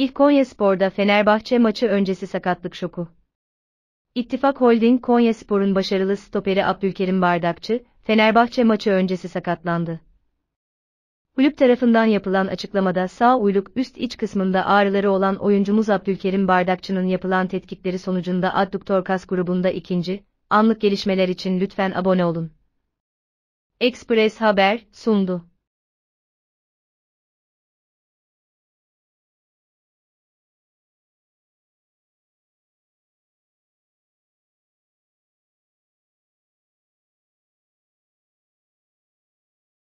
İlk Konyaspor'da Fenerbahçe maçı öncesi sakatlık şoku. İttifak Holding Konyaspor'un başarılı stoperi Abdülkerim Bardakçı, Fenerbahçe maçı öncesi sakatlandı. Kulüp tarafından yapılan açıklamada sağ uyluk üst iç kısmında ağrıları olan oyuncumuz Abdülkerim Bardakçı'nın yapılan tetkikleri sonucunda adduktor kas grubunda ikinci, anlık gelişmeler için lütfen abone olun. Express Haber sundu.